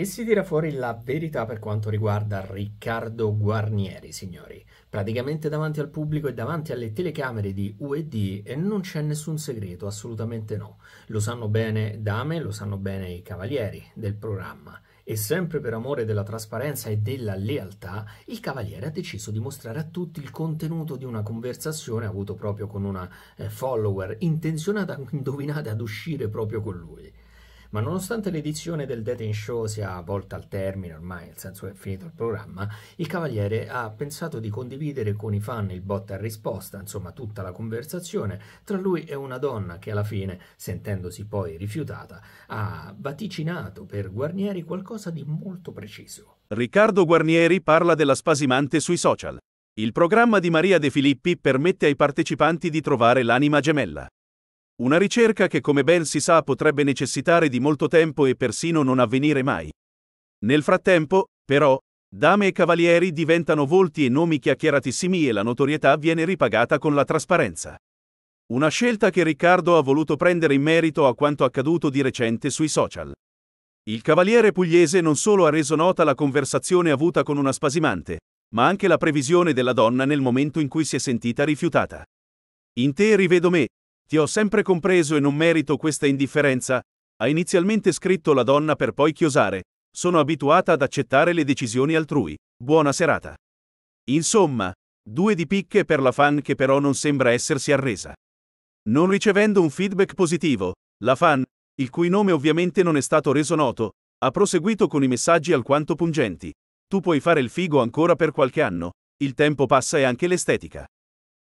E si tira fuori la verità per quanto riguarda Riccardo Guarnieri, signori. Praticamente davanti al pubblico e davanti alle telecamere di UED e non c'è nessun segreto, assolutamente no. Lo sanno bene Dame, lo sanno bene i cavalieri del programma. E sempre per amore della trasparenza e della lealtà, il Cavaliere ha deciso di mostrare a tutti il contenuto di una conversazione avuto proprio con una eh, follower intenzionata, indovinate, ad uscire proprio con lui ma nonostante l'edizione del Dating Show sia volta al termine ormai, nel senso che è finito il programma, il Cavaliere ha pensato di condividere con i fan il botta e risposta, insomma tutta la conversazione tra lui e una donna che alla fine, sentendosi poi rifiutata, ha vaticinato per Guarnieri qualcosa di molto preciso. Riccardo Guarnieri parla della spasimante sui social. Il programma di Maria De Filippi permette ai partecipanti di trovare l'anima gemella. Una ricerca che come ben si sa potrebbe necessitare di molto tempo e persino non avvenire mai. Nel frattempo, però, dame e cavalieri diventano volti e nomi chiacchieratissimi e la notorietà viene ripagata con la trasparenza. Una scelta che Riccardo ha voluto prendere in merito a quanto accaduto di recente sui social. Il cavaliere pugliese non solo ha reso nota la conversazione avuta con una spasimante, ma anche la previsione della donna nel momento in cui si è sentita rifiutata. In te rivedo me, ti ho sempre compreso e non merito questa indifferenza, ha inizialmente scritto la donna per poi chiosare. Sono abituata ad accettare le decisioni altrui. Buona serata. Insomma, due di picche per la fan che però non sembra essersi arresa. Non ricevendo un feedback positivo, la fan, il cui nome ovviamente non è stato reso noto, ha proseguito con i messaggi alquanto pungenti. Tu puoi fare il figo ancora per qualche anno, il tempo passa e anche l'estetica.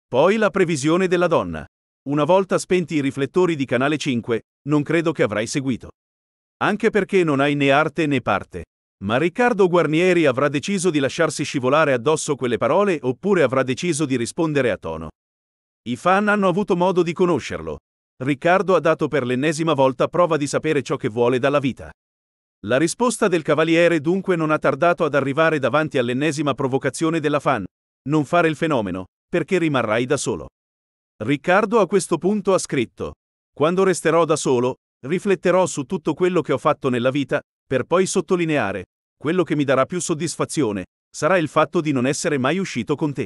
Poi la previsione della donna. Una volta spenti i riflettori di Canale 5, non credo che avrai seguito. Anche perché non hai né arte né parte. Ma Riccardo Guarnieri avrà deciso di lasciarsi scivolare addosso quelle parole oppure avrà deciso di rispondere a tono. I fan hanno avuto modo di conoscerlo. Riccardo ha dato per l'ennesima volta prova di sapere ciò che vuole dalla vita. La risposta del cavaliere dunque non ha tardato ad arrivare davanti all'ennesima provocazione della fan. Non fare il fenomeno, perché rimarrai da solo. Riccardo a questo punto ha scritto, Quando resterò da solo, rifletterò su tutto quello che ho fatto nella vita, per poi sottolineare, quello che mi darà più soddisfazione, sarà il fatto di non essere mai uscito con te.